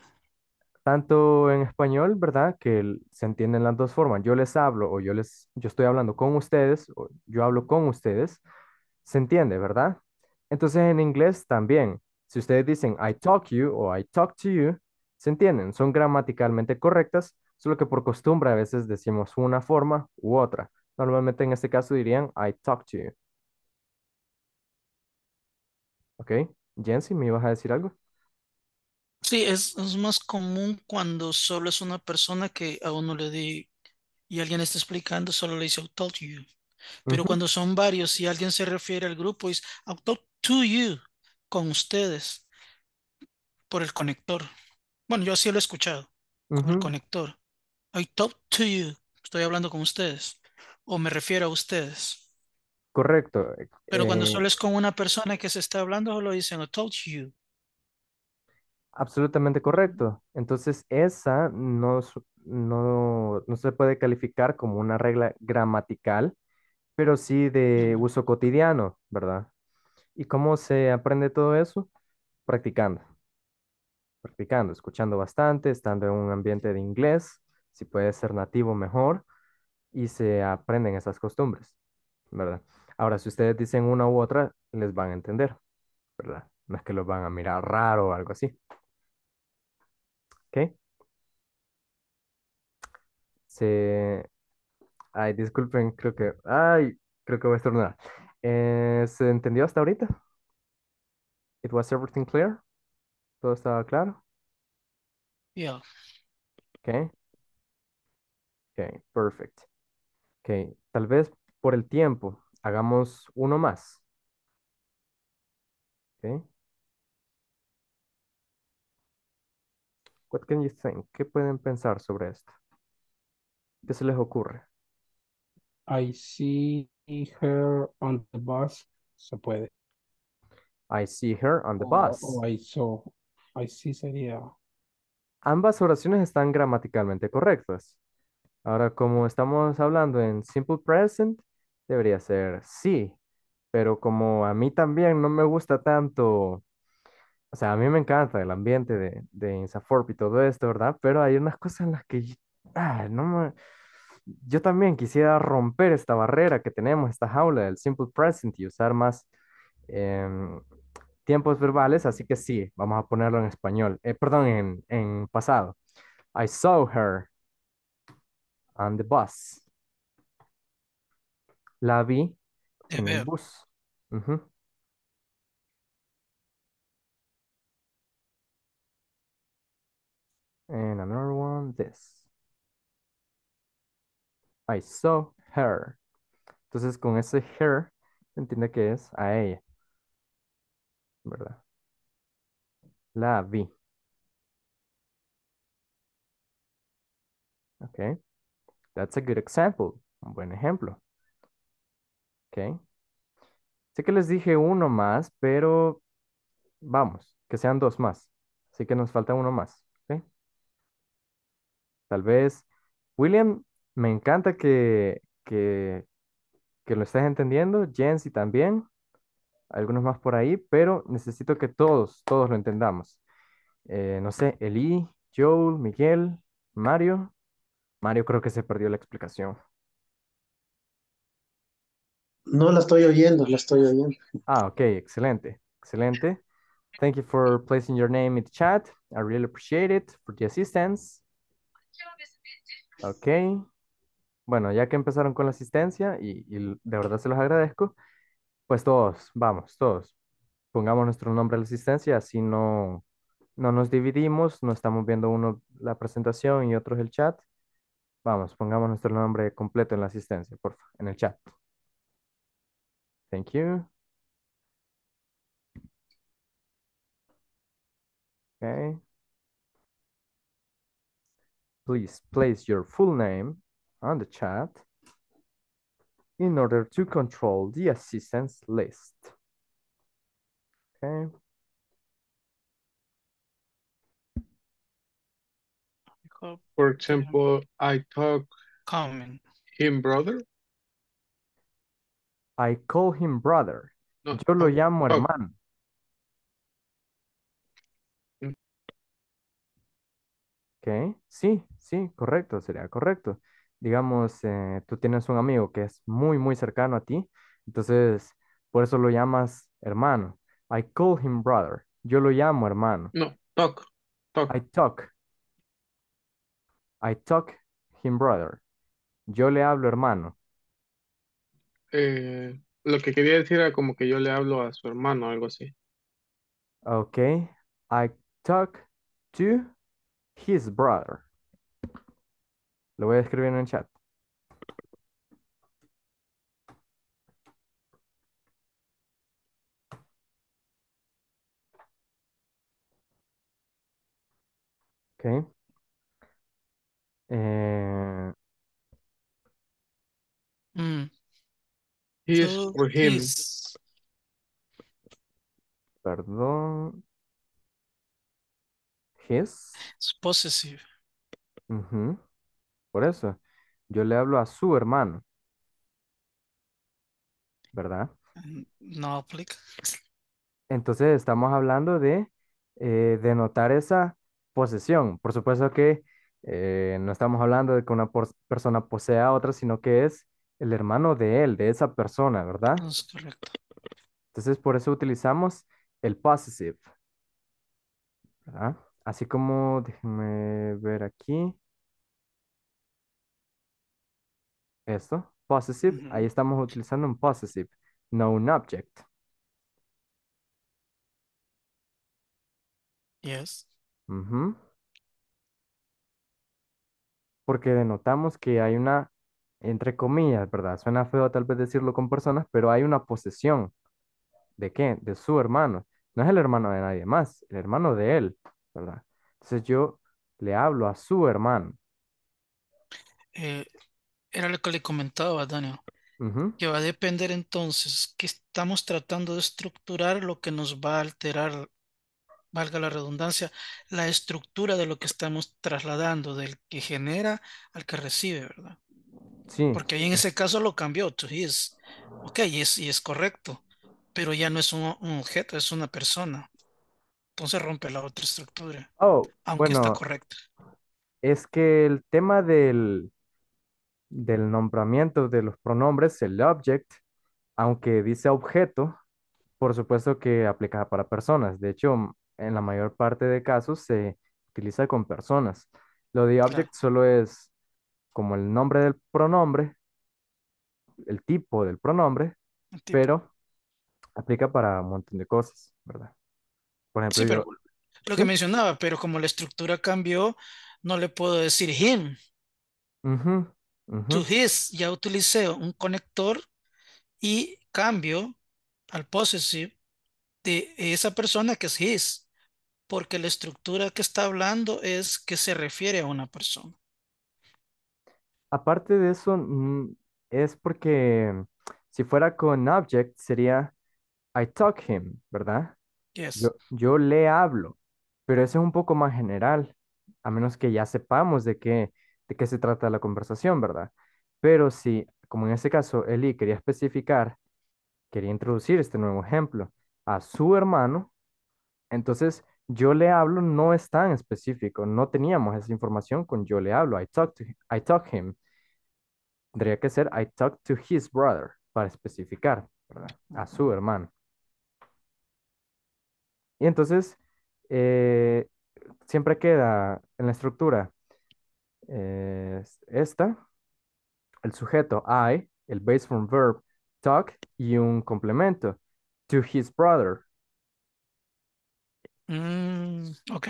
tanto en español, ¿verdad? Que se entienden las dos formas. Yo les hablo o yo les, yo estoy hablando con ustedes o yo hablo con ustedes. Se entiende, ¿verdad? Entonces en inglés también. Si ustedes dicen I talk you o I talk to you, se entienden. Son gramaticalmente correctas, solo que por costumbre a veces decimos una forma u otra. Normalmente en este caso dirían I talk to you. Ok, Jensi, ¿me ibas a decir algo? Sí, es, más común cuando solo es una persona que a uno le di y alguien está explicando, solo le dice, I'll talk you. Pero cuando son varios y alguien se refiere al grupo, es I'll talk to you, con ustedes, por el conector. Bueno, yo así lo he escuchado, el conector. I talk to you, estoy hablando con ustedes, o me refiero a ustedes. Correcto. Pero cuando eh, solo es con una persona que se está hablando, solo dicen I talk you. Absolutamente correcto. Entonces, esa no, se puede calificar como una regla gramatical, pero sí de uso cotidiano, ¿verdad? ¿Y cómo se aprende todo eso? Practicando, practicando, escuchando bastante, estando en un ambiente de inglés, si puede ser nativo mejor, y se aprenden esas costumbres, ¿verdad? Ahora, si ustedes dicen una u otra, les van a entender, ¿verdad? No es que los van a mirar raro o algo así. Se... Ay, disculpen, creo que... Ay, creo que voy a estornudar. Eh, ¿se entendió hasta ahorita? It was everything clear? ¿Todo estaba claro? Yeah. Ok, Okay, perfect. Okay, tal vez por el tiempo hagamos uno más. Okay. What can you ¿Qué pueden pensar sobre esto? ¿Qué se les ocurre? I see her on the bus. Se puede. I see her on the bus. I saw. I see sería. Ambas oraciones están gramaticalmente correctas. Ahora, como estamos hablando en simple present, debería ser sí. Pero como a mí también no me gusta tanto o sea, a mí me encanta el ambiente de, Insaforp y todo esto, ¿verdad? Pero hay unas cosas en las que yo también quisiera romper esta barrera que tenemos, esta jaula del simple present y usar más em, tiempos verbales, así que sí, vamos a ponerlo en español, eh, perdón, en, pasado. I saw her on the bus. La vi en el bus. And another one, this. I saw her. Entonces, con ese her, se entiende que es a ella. ¿Verdad? La vi. Ok. That's a good example. Un buen ejemplo. Ok. Sé que les dije uno más, pero vamos, que sean dos más. Así que nos falta uno más. Tal vez, William, me encanta que, lo estés entendiendo, y también, algunos más por ahí, pero necesito que todos, todos lo entendamos. Eh, no sé, Eli, Joel, Miguel, Mario. Mario creo que se perdió la explicación. No la estoy oyendo, la estoy oyendo. Ah, ok, excelente, excelente. Thank you for placing your name in the chat. I really appreciate it for the assistance. Ok. Bueno, ya que empezaron con la asistencia, y, de verdad se los agradezco, pues todos, vamos, todos, pongamos nuestro nombre en la asistencia, así no, no nos dividimos, no estamos viendo uno la presentación y otros el chat. Vamos, pongamos nuestro nombre completo en la asistencia, por favor, en el chat. Thank you. Okay. please place your full name on the chat in order to control the assistance list. Okay. For example, I talk Common. him brother. I call him brother. No, Yo lo llamo talk. Oh. hermano. sí, sí, correcto, sería correcto. Digamos, eh, tú tienes un amigo que es muy, muy cercano a ti, entonces por eso lo llamas hermano. I call him brother. Yo lo llamo hermano. No, talk, talk. I talk. I talk him brother. Yo le hablo hermano. Eh, lo que quería decir era como que yo le hablo a su hermano, algo así. Ok, I talk to His brother. Lo voy a escribir en el chat. Okay. Eh... Mm. Perdón es? Es possessive. Por eso, yo le hablo a su hermano. ¿Verdad? Mm, no aplica. Entonces estamos hablando de eh, denotar esa posesión. Por supuesto que eh, no estamos hablando de que una persona posea a otra, sino que es el hermano de él, de esa persona, ¿verdad? Es correcto. Entonces por eso utilizamos el possessive. Así como, déjenme ver aquí. Esto, possessive. Ahí estamos utilizando un possessive, no un object. Yes. Porque denotamos que hay una, entre comillas, ¿verdad? Suena feo tal vez decirlo con personas, pero hay una posesión. ¿De qué? De su hermano. No es el hermano de nadie más, el hermano de él. ¿verdad? Entonces yo le hablo a su hermano. Eh, era lo que le comentaba, Daniel, que va a depender entonces que estamos tratando de estructurar lo que nos va a alterar, valga la redundancia, la estructura de lo que estamos trasladando, del que genera al que recibe, ¿verdad? Sí. Porque ahí en ese caso lo cambió, to his. Ok, y es, y es correcto, pero ya no es un objeto, es una persona se rompe la otra estructura. Oh, aunque bueno, está correcta. Es que el tema del, del nombramiento de los pronombres, el object, aunque dice objeto, por supuesto que aplica para personas. De hecho, en la mayor parte de casos se utiliza con personas. Lo de object solo es como el nombre del pronombre, el tipo del pronombre, pero aplica para un montón de cosas, ¿verdad? Por ejemplo, lo que mencionaba, pero como la estructura cambió, no le puedo decir him. To his, ya utilicé un conector y cambio al possessive de esa persona que es his, porque la estructura que está hablando es que se refiere a una persona. Aparte de eso, mm, es porque si fuera con object sería I talk him, ¿verdad? Yo, le hablo, pero eso es un poco más general, a menos que ya sepamos de qué, de qué se trata la conversación, ¿verdad? Pero si, como en este caso, Eli quería especificar, quería introducir este nuevo ejemplo a su hermano, entonces yo le hablo no es tan específico, no teníamos esa información con yo le hablo, I talk to, I him. Tendría que ser I talk to his brother para especificar a su hermano. Y entonces, eh, siempre queda en la estructura eh, esta, el sujeto I, el base form verb talk y un complemento, to his brother. Mm, ok.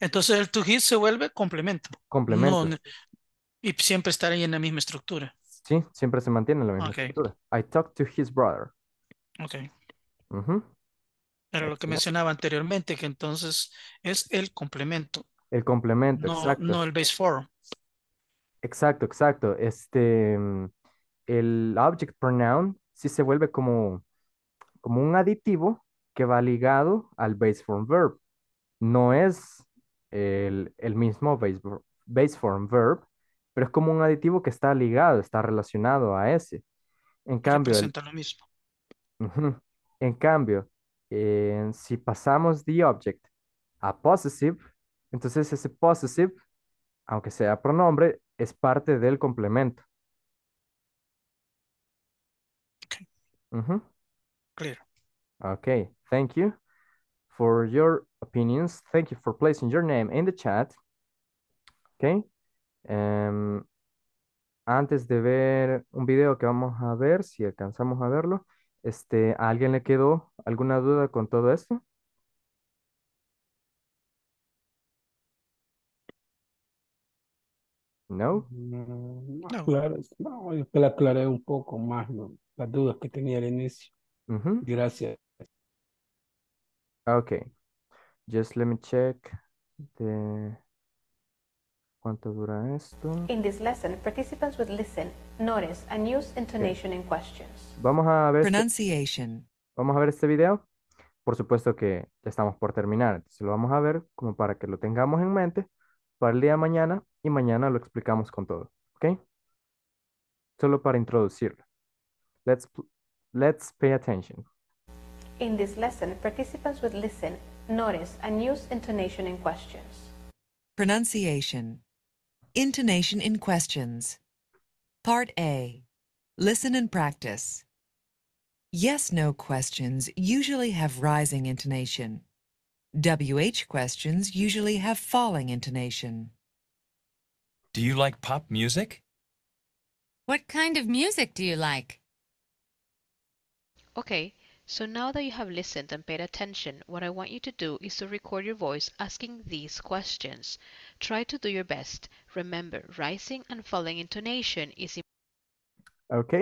Entonces el to his se vuelve complemento. Complemento. y siempre estar ahí en la misma estructura. Sí, siempre se mantiene en la misma estructura. I talk to his brother. Ok. Era lo que mencionaba anteriormente, que entonces es el complemento. El complemento, no, exacto. No el base form. Exacto, exacto. Este, mm, el object pronoun sí se vuelve como, como un aditivo que va ligado al base form verb. No es el, mismo base, form verb, pero es como un aditivo que está ligado, está relacionado a ese. En cambio, lo mismo. En cambio, en eh, si pasamos the object a possessive, entonces ese possessive, aunque sea pronombre, es parte del complemento. Okay. Clear. Okay, thank you for your opinions. Thank you for placing your name in the chat. Okay. Em, antes de ver un video que vamos a ver, si alcanzamos a verlo, este, ¿a alguien le quedó alguna duda con todo esto? No. Mm, no, claro, yo la aclaré un poco más, las dudas que tenía al inicio. Gracias. Ah, okay. Just let me check the ¿Cuánto dura esto? In this lesson, participants would listen, notice, and use intonation okay. in questions. Vamos a ver. Este- Pronunciation. vamos a ver este video. Por supuesto que ya estamos por terminar, entonces lo vamos a ver como para que lo tengamos en mente para el día de mañana y mañana lo explicamos con todo, ¿ok? Solo para introducirlo. Let's, let's pay attention. In this lesson, participants would listen, notice, and use intonation in questions. Pronunciation. Intonation in questions. Part A. Listen and practice. Yes-no questions usually have rising intonation. WH questions usually have falling intonation. Do you like pop music? What kind of music do you like? Okay, so now that you have listened and paid attention, what I want you to do is to record your voice asking these questions. Try to do your best. Remember, rising and falling intonation is Ok.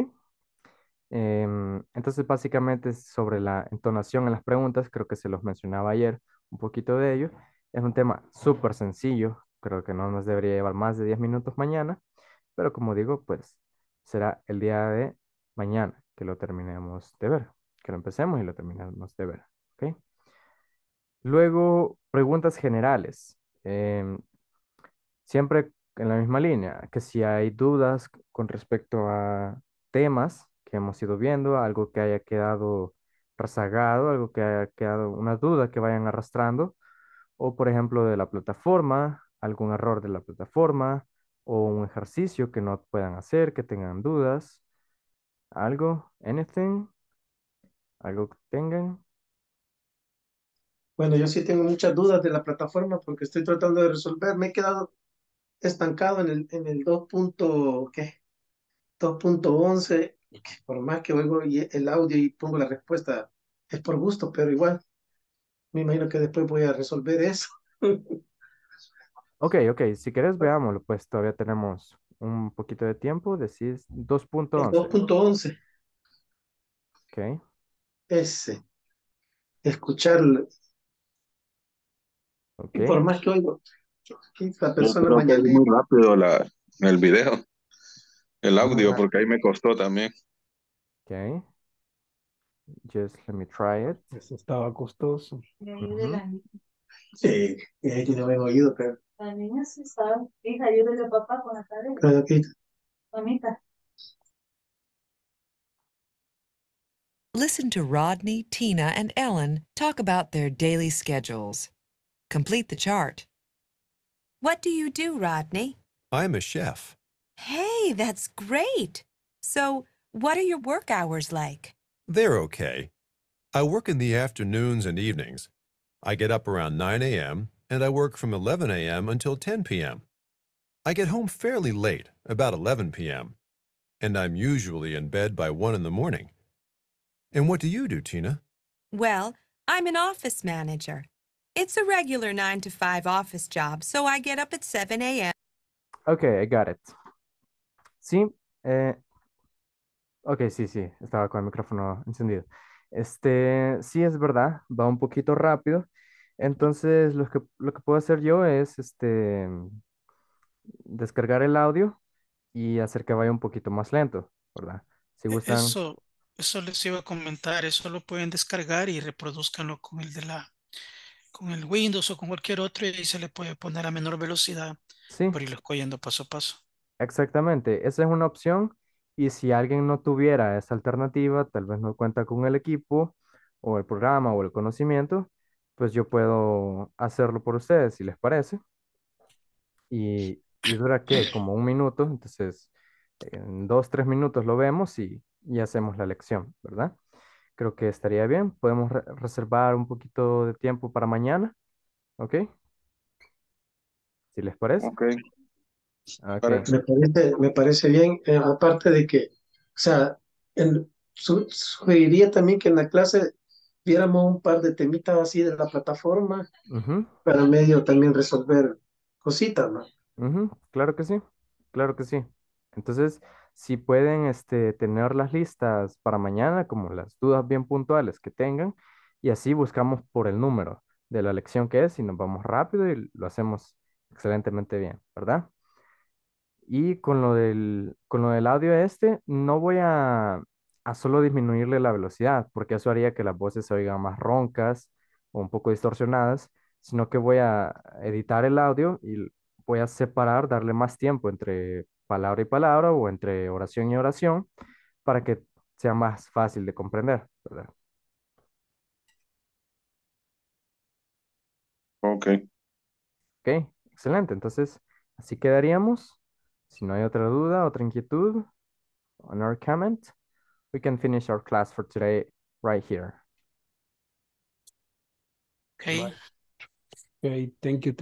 Em, entonces, básicamente sobre la entonación en las preguntas, creo que se los mencionaba ayer un poquito de ello. Es un tema súper sencillo, creo que no nos debería llevar más de 10 minutos mañana, pero como digo, pues será el día de mañana que lo terminemos de ver, que lo empecemos y lo terminemos de ver. ¿okay? Luego, preguntas generales. Eh, Siempre en la misma línea, que si hay dudas con respecto a temas que hemos ido viendo, algo que haya quedado rezagado, algo que haya quedado una duda que vayan arrastrando, o por ejemplo de la plataforma, algún error de la plataforma, o un ejercicio que no puedan hacer, que tengan dudas, algo, anything, algo que tengan. Bueno, yo sí tengo muchas dudas de la plataforma porque estoy tratando de resolver. Me he quedado estancado en el, en el 2.11, por más que oigo el audio y pongo la respuesta, es por gusto, pero igual, me imagino que después voy a resolver eso. ok, ok, si querés veámoslo, pues todavía tenemos un poquito de tiempo, decís 2.11. 2.11. Ok. Ese. Escucharlo. Okay. por más que oigo, persona Yo creo que es muy rápido la, el video, el audio, ah. porque ahí me costó también. Ok. Just let me try it. Eso estaba costoso. Sí, tiene buen oído, pero. La niña Listen to Rodney, Tina, and Ellen talk about their daily schedules. Complete the chart. What do you do, Rodney? I'm a chef. Hey, that's great. So, what are your work hours like? They're okay. I work in the afternoons and evenings. I get up around 9 a.m., and I work from 11 a.m. until 10 p.m. I get home fairly late, about 11 p.m., and I'm usually in bed by 1 in the morning. And what do you do, Tina? Well, I'm an office manager. It's a regular 9 to 5 office job, so I get up at 7 a.m. Okay, I got it. Sí, eh, ok, sí, sí, estaba con el micrófono encendido. Este, sí, es verdad, va un poquito rápido. Entonces, lo que, lo que puedo hacer yo es, este, descargar el audio y hacer que vaya un poquito más lento, ¿verdad? Si e-, gustan. Eso, eso les iba a comentar, eso lo pueden descargar y reproduzcanlo con el de la con el Windows o con cualquier otro y se le puede poner a menor velocidad sí. por irlo escogiendo paso a paso. Exactamente, esa es una opción y si alguien no tuviera esa alternativa, tal vez no cuenta con el equipo o el programa o el conocimiento, pues yo puedo hacerlo por ustedes si les parece. Y, y dura qué, como un minuto, entonces en dos, tres minutos lo vemos y, y hacemos la lección, ¿verdad? creo que estaría bien. Podemos reservar un poquito de tiempo para mañana, ¿ok? Si les parece. Ok. Ah, me parece, me parece bien, eh, aparte de que, o sea, sugeriría también que en la clase viéramos un par de temitas así de la plataforma para medio también resolver cositas, ¿no? Claro que sí, claro que sí. Entonces, si pueden este, tener las listas para mañana, como las dudas bien puntuales que tengan, y así buscamos por el número de la lección que es y nos vamos rápido y lo hacemos excelentemente bien, ¿verdad? Y con lo del, del audio este, no voy a, a solo disminuirle la velocidad, porque eso haría que las voces se oigan más roncas o un poco distorsionadas, sino que voy a editar el audio y voy a separar, darle más tiempo entre palabra y palabra o entre oración y oración para que sea más fácil de comprender, ¿verdad? Ok. Ok, excelente. Entonces, así quedaríamos. Si no hay otra duda, otra inquietud, another comment, we can finish our class for today right here. Okay. Okay, thank you,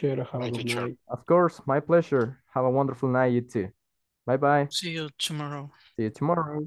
have a good night. Of course, my pleasure. Have a wonderful night, you too. Bye-bye. See you tomorrow. See you tomorrow.